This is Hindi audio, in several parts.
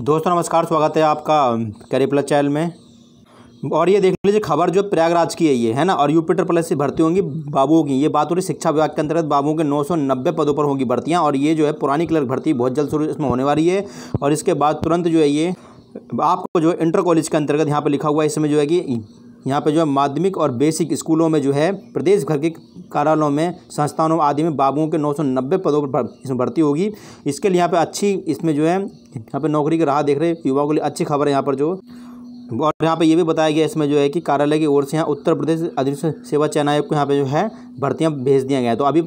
दोस्तों नमस्कार स्वागत है आपका कैरी प्लस चैनल में और ये देख लीजिए खबर जो प्रयागराज की है ये है ना और यूपीटर प्लस से भर्ती होंगी बाबुओं की ये बात हो रही शिक्षा विभाग के अंतर्गत बाबुओं के 990 पदों पर होंगी भर्तियां और ये जो है पुरानी क्लर्क भर्ती बहुत जल्द शुरू इसमें होने वाली है और इसके बाद तुरंत जो है ये आपको जो इंटर कॉलेज के अंतर्गत यहाँ पर लिखा हुआ है इसमें जो है कि यहाँ पे जो है माध्यमिक और बेसिक स्कूलों में जो है प्रदेश भर के कार्यालयों में संस्थानों आदि में बाबुओं के 990 पदों पर इसमें भर्ती होगी इसके लिए यहाँ पे अच्छी इसमें जो है यहाँ पे नौकरी की राह देख रहे युवाओं के लिए अच्छी खबर है यहाँ पर जो और यहाँ पे ये भी बताया गया इसमें जो है कि कार्यालय की ओर से यहाँ उत्तर प्रदेश अधिक सेवा चयन आयोग को यहाँ पे जो है भर्तियाँ भेज दिया गया है तो अभी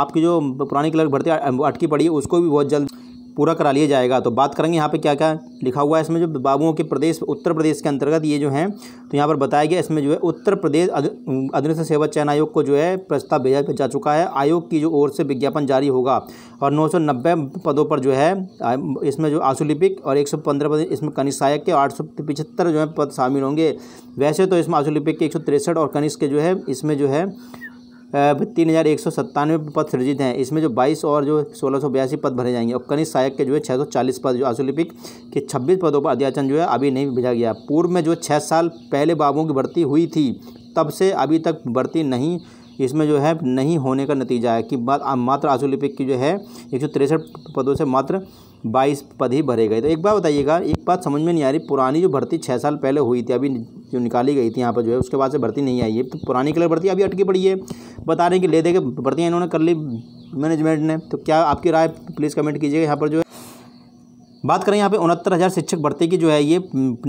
आपकी जो पुरानी क्लर्क भर्ती अटकी पड़ी है उसको भी बहुत जल्द पूरा करा लिया जाएगा तो बात करेंगे यहाँ पे क्या क्या लिखा हुआ है इसमें जो बाबुओं के प्रदेश उत्तर प्रदेश के अंतर्गत ये जो हैं तो यहाँ पर बताया गया इसमें जो है उत्तर प्रदेश अधीनस्थ सेवा चयन आयोग को जो है प्रस्ताव भेजा जा चुका है आयोग की जो ओर से विज्ञापन जारी होगा और नौ पदों पर जो है इसमें जो आशुलिपिक और एक पद इसमें कनिष्ठायक सहायक के आठ जो है पद शामिल होंगे वैसे तो इसमें आशुलिपिक के एक और कनिष्ठ के जो है इसमें जो है तीन हज़ार एक सौ सत्तानवे पद सृजित हैं इसमें जो बाईस और जो सोलह सौ बयासी पद भरे जाएंगे और कनिष्ठ सहायक के जो है छः सौ चालीस पद जो आसोलिपिक के छब्बीस पदों पर अध्याचन जो है अभी नहीं भेजा गया पूर्व में जो छः साल पहले बाबुओं की भर्ती हुई थी तब से अभी तक भर्ती नहीं इसमें जो है नहीं होने का नतीजा है कि मात्र आसोलिपिक की जो है एक सौ तिरसठ पदों से मात्र बाईस पद ही भरे गए तो एक बार बताइएगा एक बात समझ में नहीं आ रही पुरानी जो भर्ती छः साल पहले हुई थी अभी जो निकाली गई थी यहाँ पर जो है उसके बाद से भर्ती नहीं आई है तो पुरानी कलर भर्ती अभी अटकी पड़ी है बता रहे हैं कि ले दे के भर्तियाँ इन्होंने कर ली मैनेजमेंट ने तो क्या आपकी राय प्लीज़ कमेंट कीजिएगा यहाँ पर जो है बात करें यहाँ पे उनहत्तर हज़ार शिक्षक भर्ती की जो है ये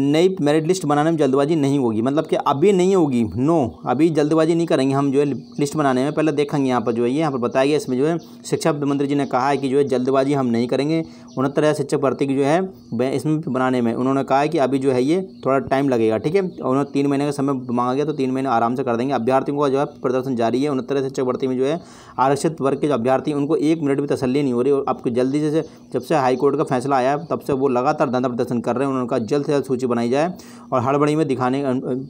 नई मेरिट लिस्ट बनाने में जल्दबाजी नहीं होगी मतलब कि अभी नहीं होगी नो अभी जल्दबाजी नहीं करेंगे हम जो है लिस्ट बनाने में पहले देखेंगे यहाँ पर जो है ये यहाँ पर बताया गया इसमें जो है शिक्षा मंत्री जी ने कहा है कि जो है जल्दबाजी हम नहीं करेंगे उनहत्तर हज़ार शिक्षक भर्ती की जो है इसमें बनाने में उन्होंने कहा है कि अभी जो है ये थोड़ा टाइम लगेगा ठीक है उन्होंने तीन महीने का समय मांगा गया तो तीन महीने आराम से कर देंगे अभ्यर्थियों का जो है प्रदर्शन जारी है उनहत्तर शिक्षक भर्ती में जो है आरक्षित वर्ग के जो अभ्यर्थी उनको एक मिनट भी तसली नहीं हो रही और आपको जल्दी से जब से हाईकोर्ट का फैसला आया तब से वो लगातार धरना प्रदर्शन कर रहे हैं कहा जल्द से जल्द सूची बनाई जाए और हड़बड़ी में दिखाने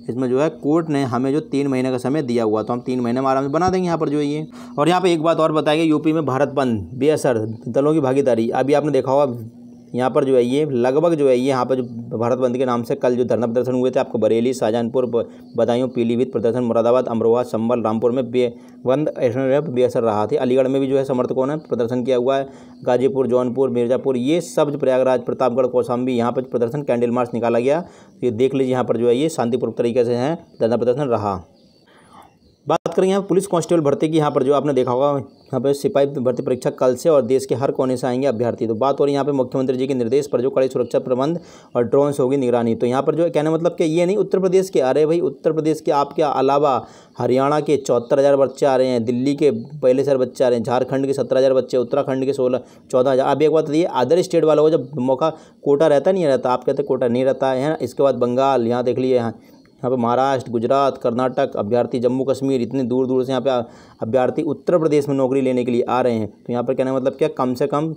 इसमें जो है कोर्ट ने हमें जो तीन महीने का समय दिया हुआ तो हम तीन महीने में आराम से बना देंगे यहाँ पर जो ये और यहाँ पर एक बात और बताएंगे यूपी में भारत बंद बेअसर दलों की भागीदारी अभी आपने देखा होगा यहाँ पर जो है ये लगभग जो है ये यहाँ पर जो भारत बंद के नाम से कल जो धरना प्रदर्शन हुए थे आपको बरेली शाहजहानपुर बदायूं पीलीभीत प्रदर्शन मुरादाबाद अमरोहा संबल रामपुर में बे बंद बेअसर रहा था अलीगढ़ में भी जो है समर्थकों ने प्रदर्शन किया हुआ है गाजीपुर जौनपुर मिर्जापुर ये सब प्रयागराज प्रतापगढ़ कौशाम्बी यहाँ पर प्रदर्शन कैंडल मार्च निकाला गया ये देख लीजिए यहाँ पर जो है ये शांतिपूर्वक तरीके से हैं धरना प्रदर्शन रहा बात करें यहाँ पुलिस कांस्टेबल भर्ती की यहाँ पर जो आपने देखा होगा यहाँ पर सिपाही भर्ती परीक्षा कल से और देश के हर कोने से आएंगे अभ्यर्थी तो बात हो रही है यहाँ पर मुख्यमंत्री जी के निर्देश पर जो कड़ी सुरक्षा प्रबंध और ड्रोन से होगी निगरानी तो यहाँ पर जो कहने मतलब कि ये नहीं उत्तर प्रदेश के अरे भाई उत्तर प्रदेश के आपके अलावा हरियाणा के चौहत्तर हज़ार बच्चे आ रहे हैं दिल्ली के पहले हज़ार बच्चे आ रहे हैं झारखंड के सत्रह हज़ार बच्चे उत्तराखंड के सोलह चौदह हज़ार अब एक बात ये अदर स्टेट वालों को जब मौका कोटा रहता नहीं रहता आप कहते कोटा नहीं रहता है ना इसके बाद बंगाल यहाँ देख लिए यहाँ यहाँ पे महाराष्ट्र गुजरात कर्नाटक अभ्यर्थी जम्मू कश्मीर इतने दूर दूर से यहाँ पे अभ्यर्थी उत्तर प्रदेश में नौकरी लेने के लिए आ रहे हैं तो यहाँ पर कहना मतलब क्या कम से कम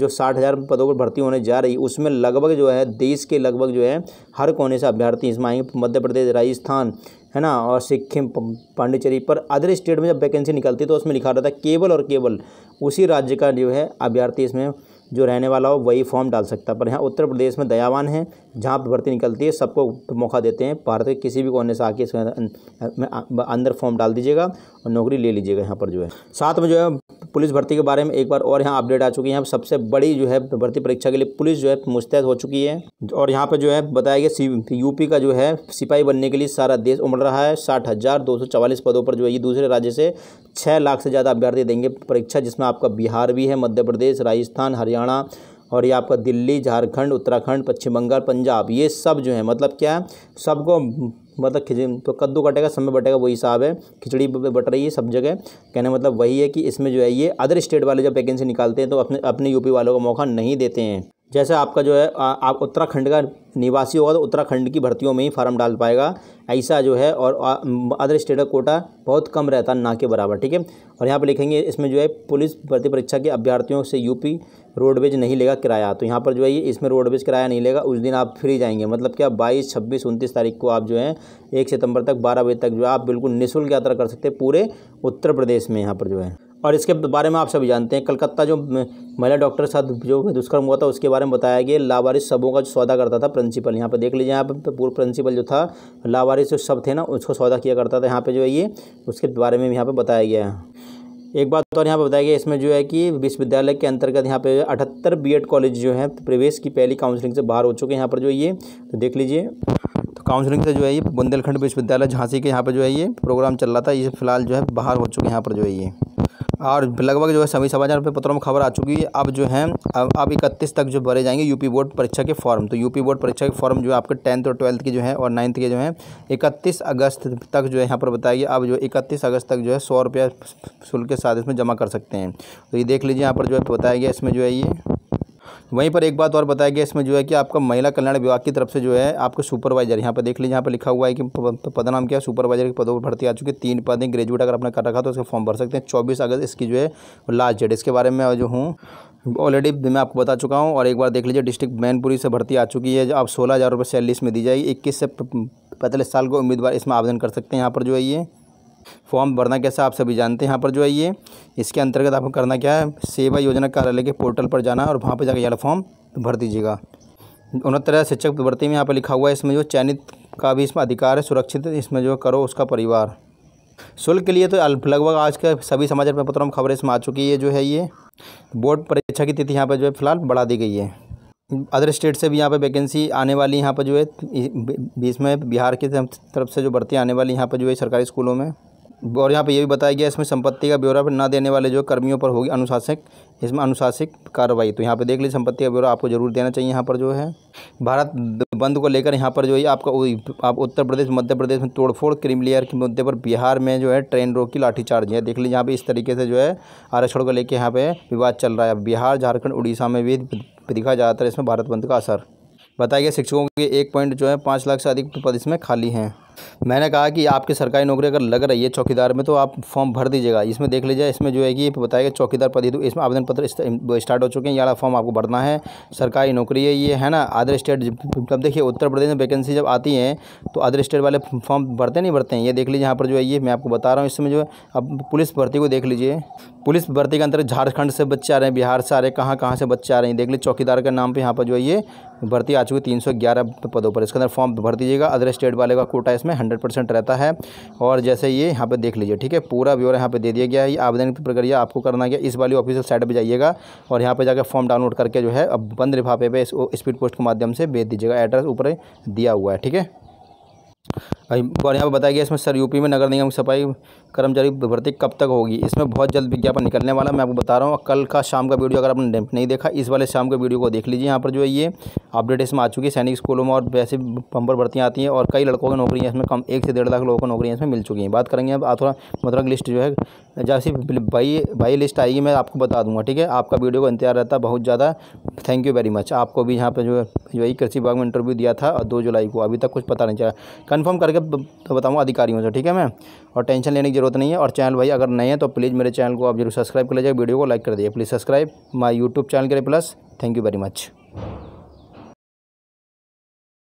जो साठ हज़ार पदों पर भर्ती होने जा रही उसमें लगभग जो है देश के लगभग जो है हर कोने से अभ्यर्थी इसमें आएंगे मध्य प्रदेश राजस्थान है ना और सिक्किम पांडिचेरी पर अदर स्टेट में जब वैकेंसी निकलती है तो उसमें लिखा रहता है केवल और केवल उसी राज्य का जो है अभ्यर्थी इसमें जो रहने वाला हो वही फॉर्म डाल सकता है पर यहाँ उत्तर प्रदेश में दयावान है जहाँ पर भर्ती निकलती है सबको मौका देते हैं भारत के किसी भी कोने से आके अं, अं, अं, अंदर फॉर्म डाल दीजिएगा और नौकरी ले लीजिएगा यहाँ पर जो है साथ में जो है पुलिस भर्ती के बारे में एक बार और यहाँ अपडेट आ चुकी है सबसे बड़ी जो है भर्ती परीक्षा के लिए पुलिस जो है मुस्तैद हो चुकी है और यहाँ पर जो है बताया गया यूपी का जो है सिपाही बनने के लिए सारा देश उमड़ रहा है साठ हज़ार दो सौ चवालीस पदों पर जो है ये दूसरे राज्य से छः लाख से ज़्यादा अभ्यर्थी देंगे परीक्षा जिसमें आपका बिहार भी है मध्य प्रदेश राजस्थान हरियाणा और ये आपका दिल्ली झारखंड उत्तराखंड पश्चिम बंगाल पंजाब ये सब जो है मतलब क्या है सबको मतलब खिचड़ी तो कद्दू कटेगा सब में बटेगा वही हिसाब है खिचड़ी बट रही है सब जगह कहने मतलब वही है कि इसमें जो है ये अदर स्टेट वाले जब वैकेंसी निकालते हैं तो अपने अपने यूपी वालों को मौका नहीं देते हैं जैसे आपका जो है आ, आप उत्तराखंड का निवासी होगा तो उत्तराखंड की भर्तियों में ही फार्म डाल पाएगा ऐसा जो है और अदर स्टेट का कोटा बहुत कम रहता ना के बराबर ठीक है और यहाँ पर लिखेंगे इसमें जो है पुलिस भर्ती परीक्षा के अभ्यर्थियों से यूपी रोडवेज नहीं लेगा किराया तो यहाँ पर जो है ये इसमें रोडवेज किराया नहीं लेगा उस दिन आप फ्री जाएंगे मतलब क्या बाईस छब्बीस उनतीस तारीख को आप जो है एक सितंबर तक बारह बजे तक जो है आप बिल्कुल निःशुल्क यात्रा कर सकते हैं पूरे उत्तर प्रदेश में यहाँ पर जो है और इसके बारे में आप सभी जानते हैं कलकत्ता जो महिला डॉक्टर के साथ जो दुष्कर्म हुआ था उसके बारे में बताया गया लावारिस सबों का जो सौदा करता था प्रिंसिपल यहाँ पर देख लीजिए यहाँ पर पूर्व प्रिंसिपल जो था लावारिस जो सब थे ना उसको सौदा किया करता था यहाँ पर जो है ये उसके बारे में भी यहाँ पर बताया गया है एक बात और यहाँ पर बताया गया इसमें जो है कि विश्वविद्यालय के अंतर्गत यहाँ पे अठहत्तर बीएड कॉलेज जो है प्रवेश की पहली काउंसलिंग से बाहर हो चुके हैं यहाँ पर जो ये तो देख लीजिए तो काउंसलिंग से जो है ये बुंदेलखंड विश्वविद्यालय झांसी के यहाँ पर जो है ये प्रोग्राम चल रहा था ये फिलहाल जो है बाहर हो चुके हैं यहाँ पर जो है ये और लगभग जो है सभी समाचार पत्रों में खबर आ चुकी है अब जो है अब अब इकतीस तक जो भरे जाएंगे यूपी बोर्ड परीक्षा के फॉर्म तो यूपी बोर्ड परीक्षा के फॉर्म जो है आपके टेंथ और ट्वेल्थ के जो है और नाइन्थ के जो है इकतीस अगस्त तक जो है यहाँ पर बताइए अब जो इकतीस अगस्त तक जो है सौ रुपया शुल्क के साथ इसमें जमा कर सकते हैं तो ये देख लीजिए यहाँ पर जो है बताया गया इसमें जो है ये वहीं पर एक बात और बताया गया इसमें जो है कि आपका महिला कल्याण विभाग की तरफ से जो है आपको सुपरवाइजर यहाँ पर देख लीजिए यहाँ पर लिखा हुआ है कि पद नाम क्या है सुपरवाइजर के पदों पर भर्ती आ चुकी है तीन पद हैं ग्रेजुएट अगर आपने कर रखा तो उसके फॉर्म भर सकते हैं चौबीस अगस्त इसकी जो है लास्ट डेट इसके बारे में जो हूँ ऑलरेडी मैं आपको बता चुका हूँ और एक बार देख लीजिए डिस्ट्रिक्ट मैनपुरी से भर्ती आ चुकी है आप सोलह हज़ार रुपये सैलरी इसमें दी जाएगी इक्कीस से पैंतालीस साल को उम्मीदवार इसमें आवेदन कर सकते हैं यहाँ पर जो है ये फॉर्म भरना कैसा आप सभी जानते हैं यहाँ पर जो है ये इसके अंतर्गत आपको करना क्या है सेवा योजना कार्यालय के पोर्टल पर जाना और वहाँ पर जाकर यहाँ फॉर्म भर दीजिएगा उनहत्तर शिक्षक भर्ती में यहाँ पर लिखा हुआ है इसमें जो चयनित का भी इसमें अधिकार है सुरक्षित इसमें जो करो उसका परिवार शुल्क के लिए तो लगभग आज के सभी समाचार पत्रों में खबरें इसमें आ चुकी है जो है ये बोर्ड परीक्षा की तिथि यहाँ पर जो है फिलहाल बढ़ा दी गई है अदर स्टेट से भी यहाँ पर वैकेंसी आने वाली यहाँ पर जो है बीच में बिहार की तरफ से जो भर्ती आने वाली यहाँ पर जो है सरकारी स्कूलों में और यहाँ पे ये भी बताया गया इसमें संपत्ति का ब्यौरा ना देने वाले जो कर्मियों पर होगी अनुशासिक इसमें अनुशासिक कार्रवाई तो यहाँ पे देख लीजिए संपत्ति का ब्यौरा आपको जरूर देना चाहिए यहाँ पर जो है भारत बंद को लेकर यहाँ पर जो है आपका आप उत्तर प्रदेश मध्य प्रदेश में तोड़फोड़ क्रिमिलियर के मुद्दे पर बिहार में जो है ट्रेन रोक की लाठीचार्ज है देख लीजिए यहाँ पर इस तरीके से जो है आरक्षण को लेकर यहाँ पर विवाद चल रहा है बिहार झारखंड उड़ीसा में भी दिखा जाता है इसमें भारत बंद का असर बताया गया शिक्षकों के एक पॉइंट जो है पाँच लाख से अधिक पद इसमें खाली हैं मैंने कहा कि आपकी सरकारी नौकरी अगर लग रही है चौकीदार में तो आप फॉर्म भर दीजिएगा इसमें देख लीजिए इसमें जो है कि बताएगा चौकीदार पद हेतु इसमें आवेदन पत्र स्टार्ट हो चुके हैं यहाँ फॉर्म आपको भरना है सरकारी नौकरी है ये है ना अदर स्टेट जब देखिए उत्तर प्रदेश में वैकेंसी जब आती है तो अदर स्टेट वाले फॉर्म भरते नहीं भरते हैं ये देख लीजिए यहाँ पर जो है ये मैं आपको बता रहा हूँ इसमें जो है अब पुलिस भर्ती को देख लीजिए पुलिस भर्ती के अंतर झारखंड से बच्चे आ रहे हैं बिहार से आ रहे हैं कहाँ कहाँ से बच्चे आ रहे हैं देख लीजिए चौकीदार के नाम पर यहाँ पर जो है ये भर्ती आ चुकी है तीन पदों पर इसके अंदर फॉर्म भर दीजिएगा अदर स्टेट वाले का कोटा इसमें इसमें हंड्रेड परसेंट रहता है और जैसे ये यहाँ पर देख लीजिए ठीक है पूरा ब्यौरा यहाँ पर दे दिया गया है आवेदन की प्रक्रिया आपको करना गया इस वाली ऑफिस साइट पर जाइएगा और यहाँ पर जाकर फॉर्म डाउनलोड करके जो है अब बंद लिफाफे पर स्पीड पोस्ट के माध्यम से भेज दीजिएगा एड्रेस ऊपर दिया हुआ है ठीक है और यहाँ पर बताया गया इसमें सर यूपी में नगर निगम की सफाई कर्मचारी भर्ती कब तक होगी इसमें बहुत जल्द विज्ञापन निकलने वाला मैं आपको बता रहा हूँ कल का शाम का वीडियो अगर आपने नहीं देखा इस वाले शाम के वीडियो को देख लीजिए यहाँ पर जो है ये अपडेटेशन आ चुकी है सैनिक स्कूलों में और वैसे बम्पर भर्तियाँ आती हैं और कई लड़कों की नौकरियाँ इसमें कम एक से डेढ़ लाख लोगों को नौकरियाँ इसमें मिल चुकी हैं बात करेंगे अब थोड़ा मतलब लिस्ट जो है जैसे भाई भाई लिस्ट आएगी मैं आपको बता दूंगा ठीक है आपका वीडियो का इंतजार रहता बहुत ज़्यादा थैंक यू वेरी मच आपको भी यहाँ पर जो है है कृषि विभाग में इंटरव्यू दिया था और दो जुलाई को अभी तक कुछ पता नहीं चला कन्फर्म करके बताऊँगा अधिकारियों से ठीक है मैं और टेंशन लेने की जरूरत नहीं है और चैनल भाई अगर नए हैं तो प्लीज़ मेरे चैनल को आप जरूर सब्सक्राइब कर लीजिए वीडियो को लाइक कर दीजिए please subscribe my YouTube channel के लिए plus thank you very much